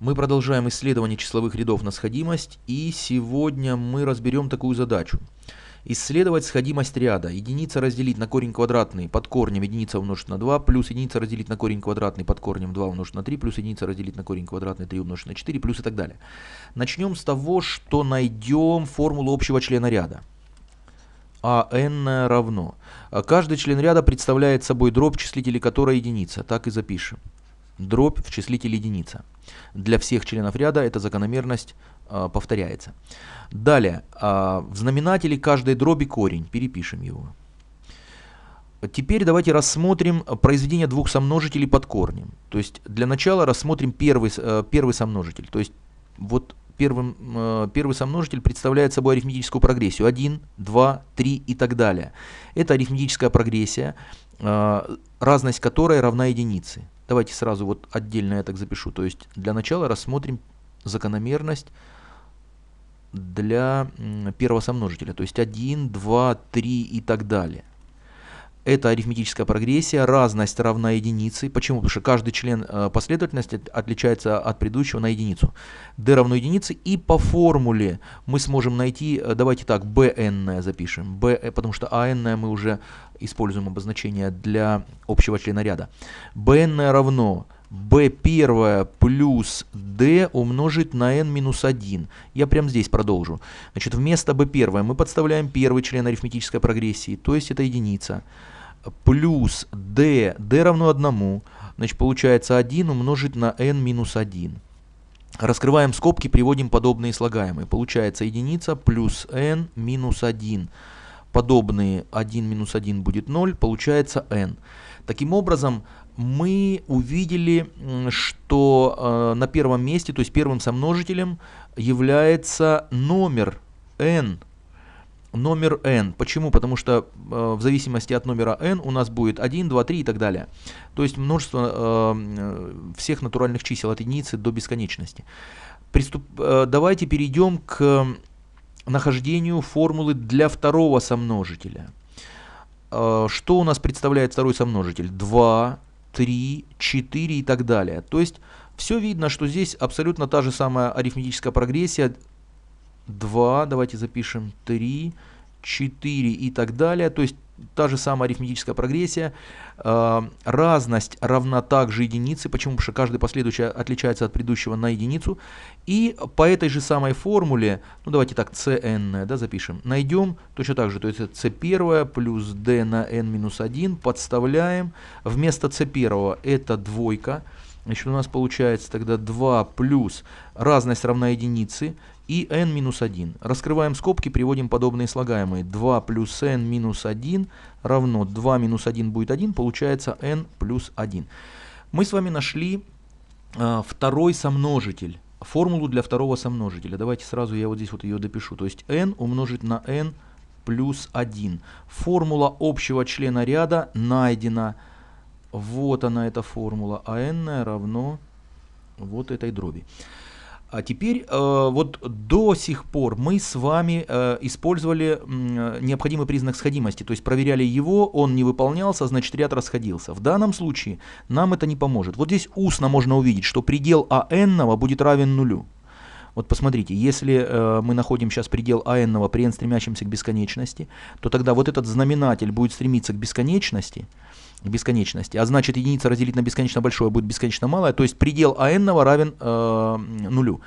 Мы продолжаем исследование числовых рядов на сходимость, и сегодня мы разберем такую задачу. Исследовать сходимость ряда. Единица разделить на корень квадратный под корнем единица умножить на 2, плюс единица разделить на корень квадратный под корнем 2 умножить на 3, плюс единица разделить на корень квадратный 3 умножить на 4, плюс и так далее. Начнем с того, что найдем формулу общего члена ряда а n равно. Каждый член ряда представляет собой дробь, числителей которой единица. Так и запишем дробь в числителе единица. Для всех членов ряда эта закономерность э, повторяется. Далее, э, в знаменателе каждой дроби корень, перепишем его. Теперь давайте рассмотрим произведение двух сомножителей под корнем. То есть для начала рассмотрим первый, э, первый сомножитель. То есть вот первым, э, первый сомножитель представляет собой арифметическую прогрессию. 1, 2, 3 и так далее. Это арифметическая прогрессия, э, разность которой равна единице. Давайте сразу вот отдельно я так запишу. То есть для начала рассмотрим закономерность для первого сомножителя. То есть 1, 2, 3 и так далее это арифметическая прогрессия, разность равна единице. Почему? Потому что каждый член э, последовательности отличается от предыдущего на единицу. d равно единице, и по формуле мы сможем найти, э, давайте так, bn запишем, b, э, потому что an мы уже используем обозначение для общего члена ряда. bn равно b1 плюс d умножить на n минус 1. Я прямо здесь продолжу. Значит, вместо b1 мы подставляем первый член арифметической прогрессии, то есть это единица. Плюс d, d равно 1, значит, получается 1 умножить на n минус 1. Раскрываем скобки, приводим подобные слагаемые. Получается единица плюс n минус 1 подобные 1 минус 1 будет 0, получается n. Таким образом, мы увидели, что э, на первом месте, то есть первым сомножителем является номер n. Номер n. Почему? Потому что э, в зависимости от номера n у нас будет 1, 2, 3 и так далее. То есть множество э, всех натуральных чисел от единицы до бесконечности. Приступ, э, давайте перейдем к нахождению формулы для второго сомножителя. Э, что у нас представляет второй сомножитель? 2 3, 4 и так далее. То есть все видно, что здесь абсолютно та же самая арифметическая прогрессия. 2, давайте запишем 3, 4 и так далее. То есть та же самая арифметическая прогрессия, эм, разность равна также единице, почему? Потому что каждый последующий отличается от предыдущего на единицу, и по этой же самой формуле, ну давайте так, cn да, запишем, найдем точно так же, то есть c1 плюс d на n минус 1, подставляем, вместо c1 это двойка, Значит, у нас получается тогда 2 плюс разность равна единице и n минус 1. Раскрываем скобки, приводим подобные слагаемые. 2 плюс n минус 1 равно 2 минус 1 будет 1, получается n плюс 1. Мы с вами нашли э, второй сомножитель, формулу для второго сомножителя. Давайте сразу я вот здесь вот ее допишу. То есть n умножить на n плюс 1. Формула общего члена ряда найдена. Вот она эта формула. А n равно вот этой дроби. А теперь э, вот до сих пор мы с вами э, использовали необходимый признак сходимости, то есть проверяли его, он не выполнялся, значит ряд расходился. В данном случае нам это не поможет. Вот здесь устно можно увидеть, что предел АН будет равен нулю. Вот посмотрите, если э, мы находим сейчас предел АН при n стремящемся к бесконечности, то тогда вот этот знаменатель будет стремиться к бесконечности, бесконечности. А значит, единица разделить на бесконечно большое будет бесконечно малое, то есть предел АН равен э, нулю.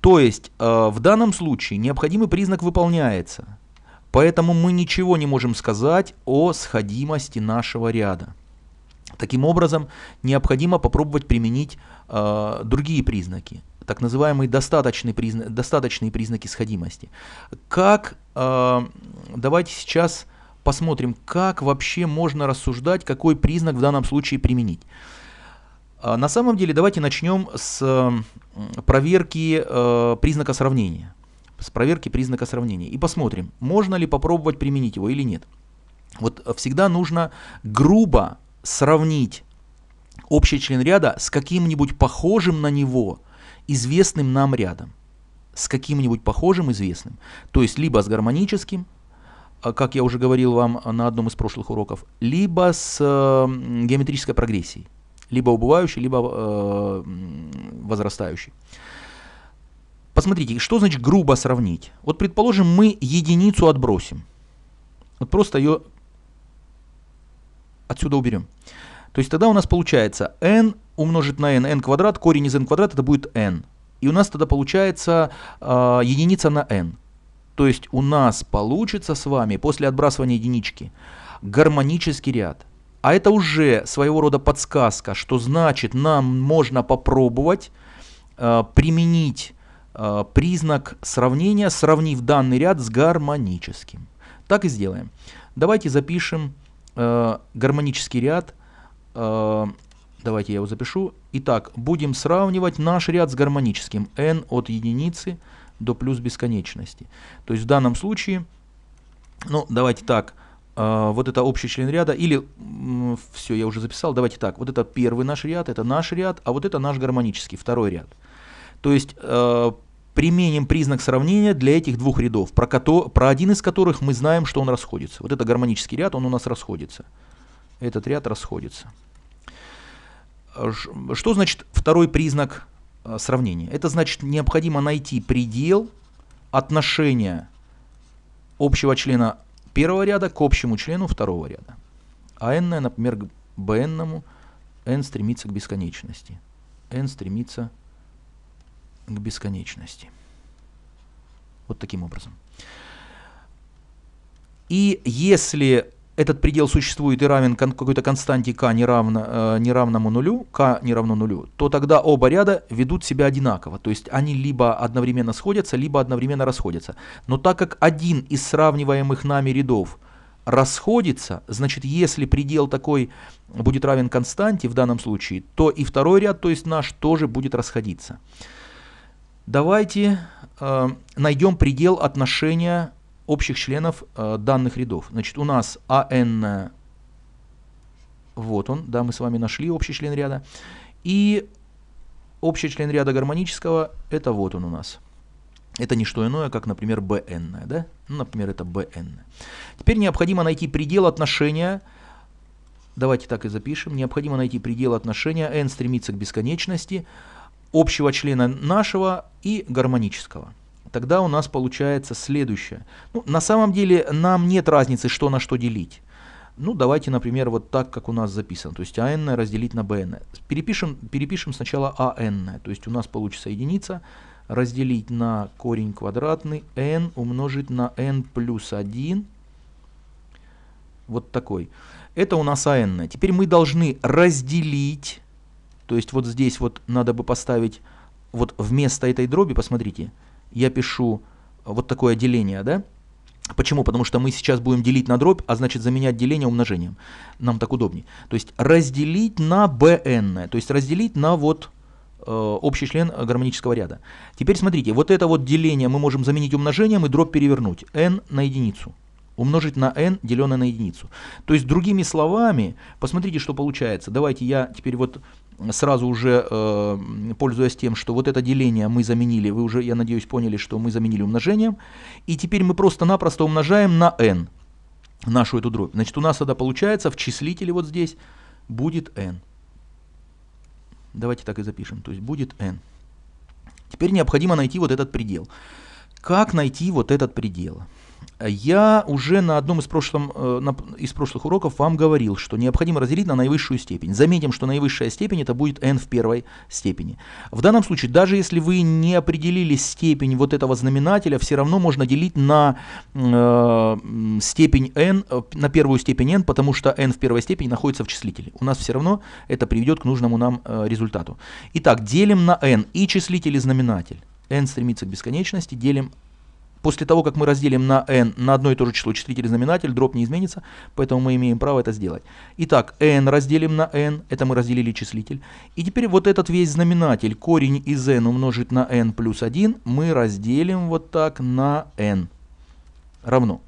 То есть э, в данном случае необходимый признак выполняется. Поэтому мы ничего не можем сказать о сходимости нашего ряда. Таким образом, необходимо попробовать применить э, другие признаки, так называемые достаточные, призна достаточные признаки сходимости. Как, э, давайте сейчас посмотрим, как вообще можно рассуждать, какой признак в данном случае применить. А, на самом деле давайте начнем с проверки э, признака сравнения. С проверки признака сравнения. И посмотрим, можно ли попробовать применить его или нет. Вот всегда нужно грубо сравнить общий член ряда с каким-нибудь похожим на него, известным нам рядом. С каким-нибудь похожим известным. То есть либо с гармоническим, а, как я уже говорил вам на одном из прошлых уроков, либо с э, геометрической прогрессией, либо убывающей, либо э, возрастающей. Посмотрите, что значит грубо сравнить? Вот предположим, мы единицу отбросим. Вот просто ее отсюда уберем. То есть тогда у нас получается n умножить на n, n квадрат, корень из n квадрат, это будет n. И у нас тогда получается э, единица на n. То есть у нас получится с вами после отбрасывания единички гармонический ряд. А это уже своего рода подсказка, что значит нам можно попробовать э, применить э, признак сравнения, сравнив данный ряд с гармоническим. Так и сделаем. Давайте запишем э, гармонический ряд. Э, давайте я его запишу. Итак, будем сравнивать наш ряд с гармоническим. n от единицы до плюс бесконечности. То есть в данном случае, ну давайте так, а, вот это общий член ряда, или все, я уже записал, давайте так, вот это первый наш ряд, это наш ряд, а вот это наш гармонический, второй ряд. То есть а, применим признак сравнения для этих двух рядов, про, кото, про один из которых мы знаем, что он расходится. Вот это гармонический ряд, он у нас расходится. Этот ряд расходится. Что значит второй признак Э, сравнение. Это значит, необходимо найти предел отношения общего члена первого ряда к общему члену второго ряда. А n, например, к bn, n стремится к бесконечности. n стремится к бесконечности. Вот таким образом. И если этот предел существует и равен какой-то константе k не, равно, э, не равному нулю, k не равно нулю, то тогда оба ряда ведут себя одинаково. То есть они либо одновременно сходятся, либо одновременно расходятся. Но так как один из сравниваемых нами рядов расходится, значит, если предел такой будет равен константе в данном случае, то и второй ряд, то есть наш, тоже будет расходиться. Давайте э, найдем предел отношения общих членов э, данных рядов. Значит, у нас АН, вот он, да, мы с вами нашли общий член ряда. И общий член ряда гармонического, это вот он у нас. Это не что иное, как, например, BN, да? Ну, например, это BN. Теперь необходимо найти предел отношения, давайте так и запишем, необходимо найти предел отношения, n стремится к бесконечности, общего члена нашего и гармонического тогда у нас получается следующее. Ну, на самом деле нам нет разницы, что на что делить. Ну, давайте, например, вот так, как у нас записано. То есть АН разделить на БН. Перепишем, перепишем сначала АН. То есть у нас получится единица разделить на корень квадратный n умножить на n плюс 1. Вот такой. Это у нас АН. Теперь мы должны разделить. То есть вот здесь вот надо бы поставить вот вместо этой дроби, посмотрите, я пишу вот такое деление, да? Почему? Потому что мы сейчас будем делить на дробь, а значит заменять деление умножением. Нам так удобнее. То есть разделить на bn, то есть разделить на вот э, общий член гармонического ряда. Теперь смотрите, вот это вот деление мы можем заменить умножением и дробь перевернуть. n на единицу умножить на n, деленное на единицу. То есть, другими словами, посмотрите, что получается. Давайте я теперь вот сразу уже, э, пользуясь тем, что вот это деление мы заменили, вы уже, я надеюсь, поняли, что мы заменили умножением, и теперь мы просто-напросто умножаем на n нашу эту дробь. Значит, у нас тогда получается в числителе вот здесь будет n. Давайте так и запишем, то есть будет n. Теперь необходимо найти вот этот предел. Как найти вот этот предел? Я уже на одном из, прошлом, э, на, из прошлых уроков вам говорил, что необходимо разделить на наивысшую степень. Заметим, что наивысшая степень это будет n в первой степени. В данном случае, даже если вы не определили степень вот этого знаменателя, все равно можно делить на э, степень n, э, на первую степень n, потому что n в первой степени находится в числителе. У нас все равно это приведет к нужному нам э, результату. Итак, делим на n и числитель, и знаменатель. n стремится к бесконечности, делим После того, как мы разделим на n на одно и то же число числитель и знаменатель, дробь не изменится, поэтому мы имеем право это сделать. Итак, n разделим на n, это мы разделили числитель. И теперь вот этот весь знаменатель, корень из n умножить на n плюс 1, мы разделим вот так на n. Равно.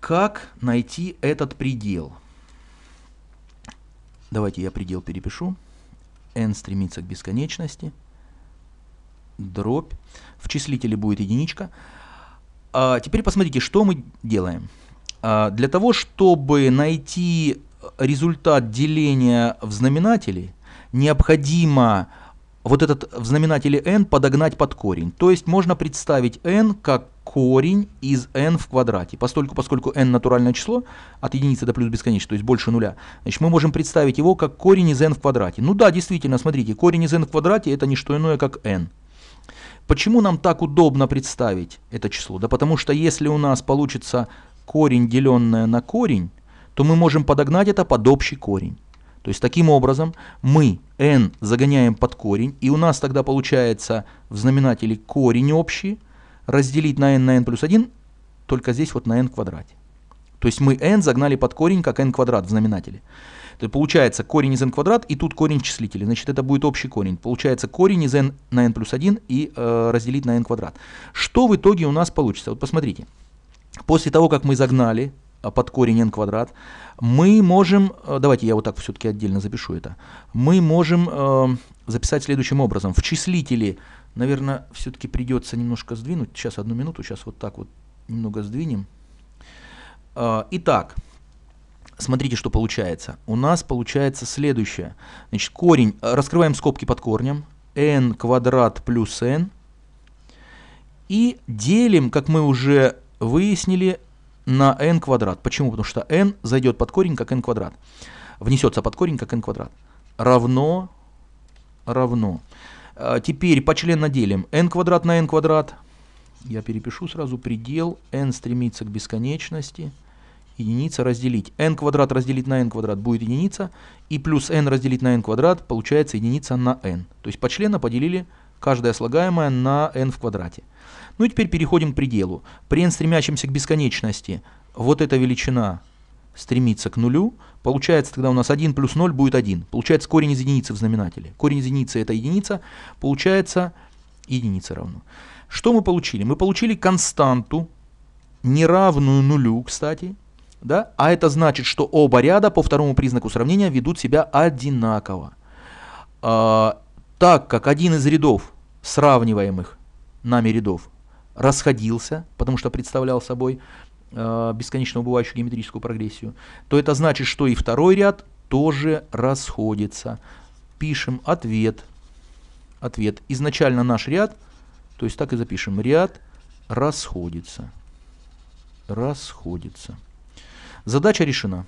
Как найти этот предел? Давайте я предел перепишу. n стремится к бесконечности дробь. В числителе будет единичка. А теперь посмотрите, что мы делаем. А для того, чтобы найти результат деления в знаменателе, необходимо вот этот в знаменателе n подогнать под корень. То есть можно представить n как корень из n в квадрате. Поскольку, поскольку n натуральное число, от единицы до плюс бесконечности, то есть больше нуля, значит, мы можем представить его как корень из n в квадрате. Ну да, действительно, смотрите, корень из n в квадрате это не что иное, как n. Почему нам так удобно представить это число? Да потому что если у нас получится корень, деленное на корень, то мы можем подогнать это под общий корень. То есть таким образом мы n загоняем под корень, и у нас тогда получается в знаменателе корень общий, разделить на n на n плюс 1, только здесь вот на n в квадрате. То есть мы n загнали под корень, как n квадрат в знаменателе. То получается корень из n квадрат и тут корень числителей. Значит, это будет общий корень. Получается корень из n на n плюс 1 и э, разделить на n квадрат. Что в итоге у нас получится? Вот посмотрите. После того, как мы загнали э, под корень n квадрат, мы можем, э, давайте я вот так все-таки отдельно запишу это, мы можем э, записать следующим образом. В числителе, наверное, все-таки придется немножко сдвинуть, сейчас одну минуту, сейчас вот так вот немного сдвинем. Э, итак, смотрите, что получается. У нас получается следующее. Значит, корень, э, раскрываем скобки под корнем, n квадрат плюс n, и делим, как мы уже выяснили, на n квадрат. Почему? Потому что n зайдет под корень, как n квадрат. Внесется под корень, как n квадрат. Равно, равно. Э, теперь почленно делим n квадрат на n квадрат. Я перепишу сразу предел. n стремится к бесконечности единица разделить. n квадрат разделить на n квадрат будет единица, и плюс n разделить на n квадрат получается единица на n. То есть по члена поделили каждое слагаемое на n в квадрате. Ну и теперь переходим к пределу. При n стремящемся к бесконечности вот эта величина стремится к нулю, получается тогда у нас 1 плюс 0 будет 1. Получается корень из единицы в знаменателе. Корень из единицы это единица, получается единица равно. Что мы получили? Мы получили константу, неравную нулю, кстати, да? а это значит, что оба ряда по второму признаку сравнения ведут себя одинаково. А, так как один из рядов, сравниваемых нами рядов, расходился, потому что представлял собой э, бесконечно убывающую геометрическую прогрессию, то это значит, что и второй ряд тоже расходится. Пишем ответ. Ответ. Изначально наш ряд, то есть так и запишем, ряд расходится. Расходится. Задача решена.